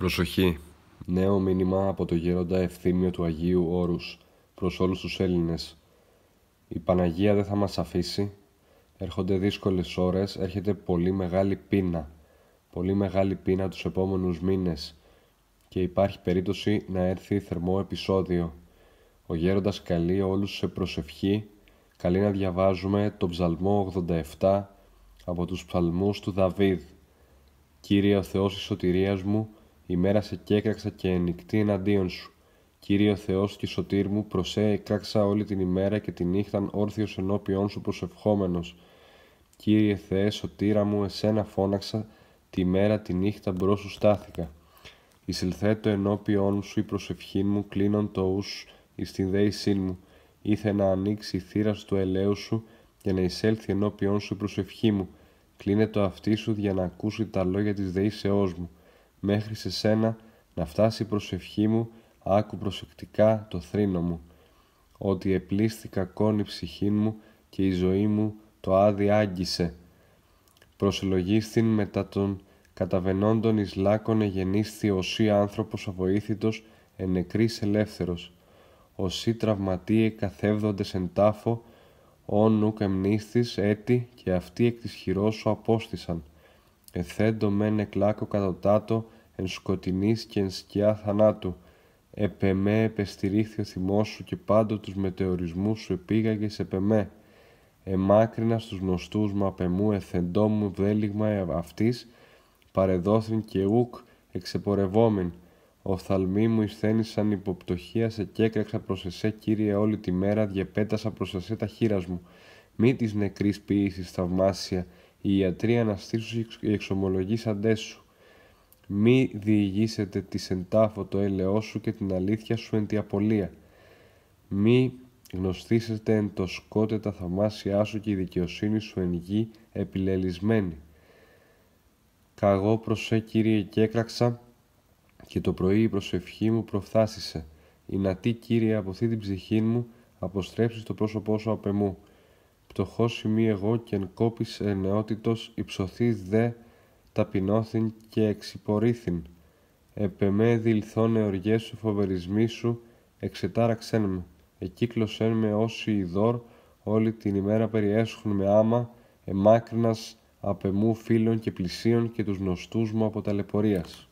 Προσοχή. Νέο μήνυμα από το γέροντα Ευθύμιο του Αγίου Όρους προς όλους τους Έλληνες. Η Παναγία δεν θα μας αφήσει. Έρχονται δύσκολες ώρες, έρχεται πολύ μεγάλη πείνα. Πολύ μεγάλη πείνα τους επόμενους μήνες και υπάρχει περίπτωση να έρθει θερμό επεισόδιο. Ο γέροντας καλεί όλους σε προσευχή. Καλεί να διαβάζουμε τον ψαλμό 87 από τους ψαλμούς του Δαβίδ. Κύριε ο Θεός σωτηρίας μου, η μέρα σε κέκραξα και ενικτή εναντίον σου. Κύριε Θεός και σωτήρ μου, προσέ έκραξα όλη την ημέρα και τη νύχταν όρθιος ενώπιόν σου προσευχόμενος. Κύριε Θεέ, σωτήρα μου, εσένα φώναξα, τη μέρα τη νύχτα μπρος σου στάθηκα. το ενώπιόν σου η προσευχή μου, κλείνον το ους εις την δέησή μου. Ήθε να ανοίξει η θύρα του ελαίου σου, για να εισέλθει ενώπιόν σου η προσευχή μου. Κλείνε το αυτί σου για να ακούσει τα λόγια της δεήσεώς μου μέχρι σε σένα να φτάσει η προσευχή μου, άκου προσεκτικά το θρήνο μου, ότι επλήστη κακόν η ψυχή μου και η ζωή μου το άδει άγγισε. Προσελογίστην μετά τον καταβενόντων εις λάκων εγενίσθη οσύ άνθρωπος αβοήθητος ενεκρής ελεύθερος. οσύ τραυματίε καθεύδοντες εν τάφο, όν ουκ έτη και αυτοί εκ της χειρός σου απόστησαν εθέντο μεν εκλάκο κατωτάτο εν σκοτεινής και εν σκιά θανάτου. Επεμέ επεστηρίχθη ο θυμός σου και πάντο τους μετεωρισμούς σου σε επεμέ. Εμάκρινα στους γνωστούς μου απεμού εθεντό μου βέλιγμα ε αυτής, παρεδόθην και ουκ εξεπορευόμην. θαλμί μου εισθένησαν υποπτωχία σε και έκραξα εσέ, Κύριε, όλη τη μέρα διαπέτασα προς εσέ τα χείρας μου. Μη της νεκρής ποιήσης θαυμάσια, η ιατροί αναστήσου η εξομολογήσαν Μη διηγήσετε τη σεντάφο το έλεό σου και την αλήθεια σου εν τη απολία. Μη γνωστήσετε εν το σκότε τα θαυμάσια σου και η δικαιοσύνη σου εν γη επιλελισμένη. Καγώ προσέ Κύριε και έκραξα και το πρωί η προσευχή μου προφθάσισε. Η νατή Κύριε από την ψυχή μου αποστρέψεις το πρόσωπό σου απ' εμού. Πτωχός ημί εγώ και εν κόπης ενεότητος υψωθεί δε ταπεινώθην και εξυπορήθην. Επεμέ διλθών εωριέ σου φοβερισμή σου εξετάραξεν με. Εκύκλωσεν με όσοι ειδόρ όλη την ημέρα περιέσχουν με άμα εμάκρινας απεμού φίλων και πλησίων και τους γνωστούς μου από ταλαιπωρίας.